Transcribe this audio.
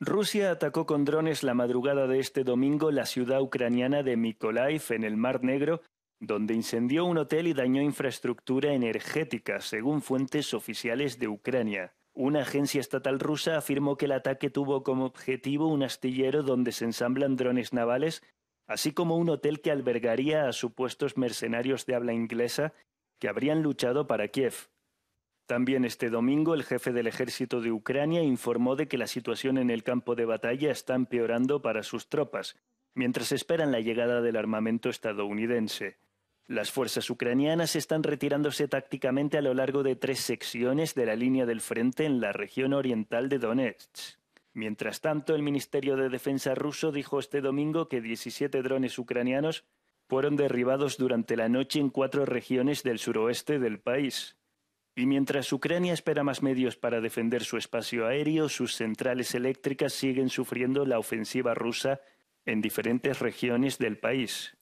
Rusia atacó con drones la madrugada de este domingo la ciudad ucraniana de Mykolaiv en el Mar Negro, donde incendió un hotel y dañó infraestructura energética, según fuentes oficiales de Ucrania. Una agencia estatal rusa afirmó que el ataque tuvo como objetivo un astillero donde se ensamblan drones navales, así como un hotel que albergaría a supuestos mercenarios de habla inglesa que habrían luchado para Kiev. También este domingo el jefe del ejército de Ucrania informó de que la situación en el campo de batalla está empeorando para sus tropas, mientras esperan la llegada del armamento estadounidense. Las fuerzas ucranianas están retirándose tácticamente a lo largo de tres secciones de la línea del frente en la región oriental de Donetsk. Mientras tanto, el Ministerio de Defensa ruso dijo este domingo que 17 drones ucranianos fueron derribados durante la noche en cuatro regiones del suroeste del país. Y mientras Ucrania espera más medios para defender su espacio aéreo, sus centrales eléctricas siguen sufriendo la ofensiva rusa en diferentes regiones del país.